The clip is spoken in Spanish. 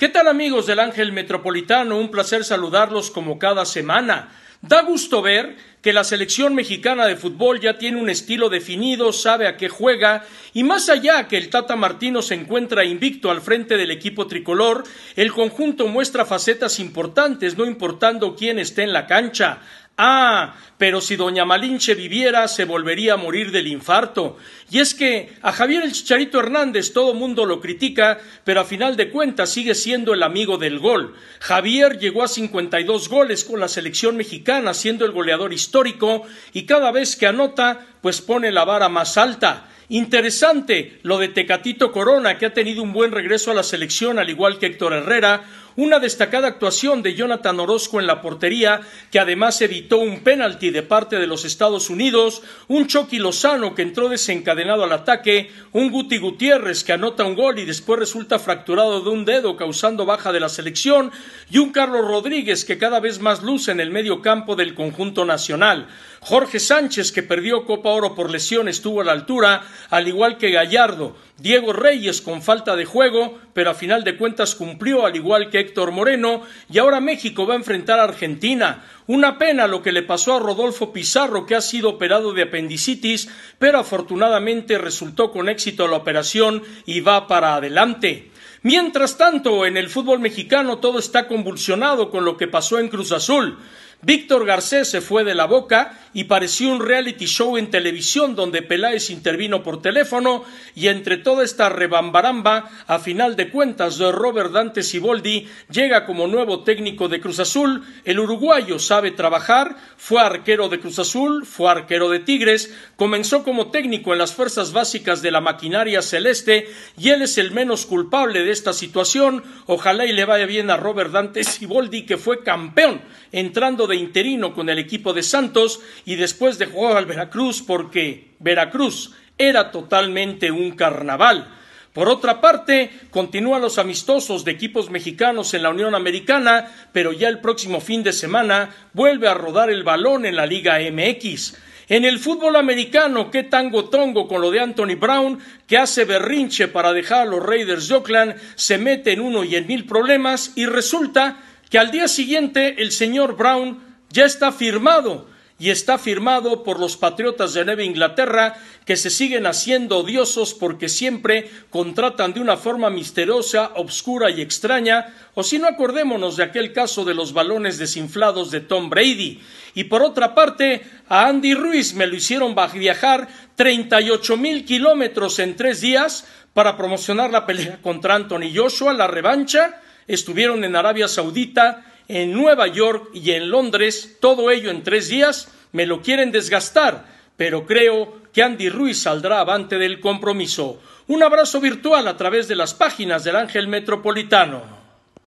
¿Qué tal amigos del Ángel Metropolitano? Un placer saludarlos como cada semana. Da gusto ver que la selección mexicana de fútbol ya tiene un estilo definido, sabe a qué juega, y más allá que el Tata Martino se encuentra invicto al frente del equipo tricolor, el conjunto muestra facetas importantes, no importando quién esté en la cancha. Ah, pero si doña Malinche viviera, se volvería a morir del infarto. Y es que a Javier el Chicharito Hernández todo mundo lo critica, pero a final de cuentas sigue siendo el amigo del gol. Javier llegó a 52 goles con la selección mexicana, siendo el goleador histórico, y cada vez que anota, pues pone la vara más alta. Interesante lo de Tecatito Corona, que ha tenido un buen regreso a la selección, al igual que Héctor Herrera, una destacada actuación de Jonathan Orozco en la portería, que además evitó un penalti de parte de los Estados Unidos, un Chucky Lozano que entró desencadenado al ataque, un Guti Gutiérrez que anota un gol y después resulta fracturado de un dedo causando baja de la selección, y un Carlos Rodríguez que cada vez más luce en el medio campo del conjunto nacional. Jorge Sánchez que perdió Copa Oro por lesión estuvo a la altura, al igual que Gallardo, Diego Reyes con falta de juego, pero a final de cuentas cumplió al igual que Héctor Moreno y ahora México va a enfrentar a Argentina. Una pena lo que le pasó a Rodolfo Pizarro, que ha sido operado de apendicitis, pero afortunadamente resultó con éxito la operación y va para adelante. Mientras tanto, en el fútbol mexicano todo está convulsionado con lo que pasó en Cruz Azul. Víctor Garcés se fue de la boca y pareció un reality show en televisión donde Peláez intervino por teléfono y entre toda esta rebambaramba, a final de cuentas, Robert Dante Siboldi llega como nuevo técnico de Cruz Azul. El uruguayo sabe trabajar, fue arquero de Cruz Azul, fue arquero de Tigres, comenzó como técnico en las fuerzas básicas de la maquinaria celeste y él es el menos culpable de esta situación. Ojalá y le vaya bien a Robert Dante Siboldi que fue campeón entrando de interino con el equipo de Santos y después de jugar al Veracruz porque Veracruz era totalmente un carnaval. Por otra parte, continúan los amistosos de equipos mexicanos en la Unión Americana, pero ya el próximo fin de semana vuelve a rodar el balón en la Liga MX. En el fútbol americano, qué tango tongo con lo de Anthony Brown, que hace berrinche para dejar a los Raiders de Oakland, se mete en uno y en mil problemas y resulta que al día siguiente el señor Brown ya está firmado y está firmado por los patriotas de Nueva Inglaterra que se siguen haciendo odiosos porque siempre contratan de una forma misteriosa, obscura y extraña, o si no acordémonos de aquel caso de los balones desinflados de Tom Brady. Y por otra parte, a Andy Ruiz me lo hicieron viajar 38 mil kilómetros en tres días para promocionar la pelea contra Anthony Joshua, la revancha, estuvieron en Arabia Saudita, en Nueva York y en Londres, todo ello en tres días, me lo quieren desgastar, pero creo que Andy Ruiz saldrá avante del compromiso. Un abrazo virtual a través de las páginas del Ángel Metropolitano.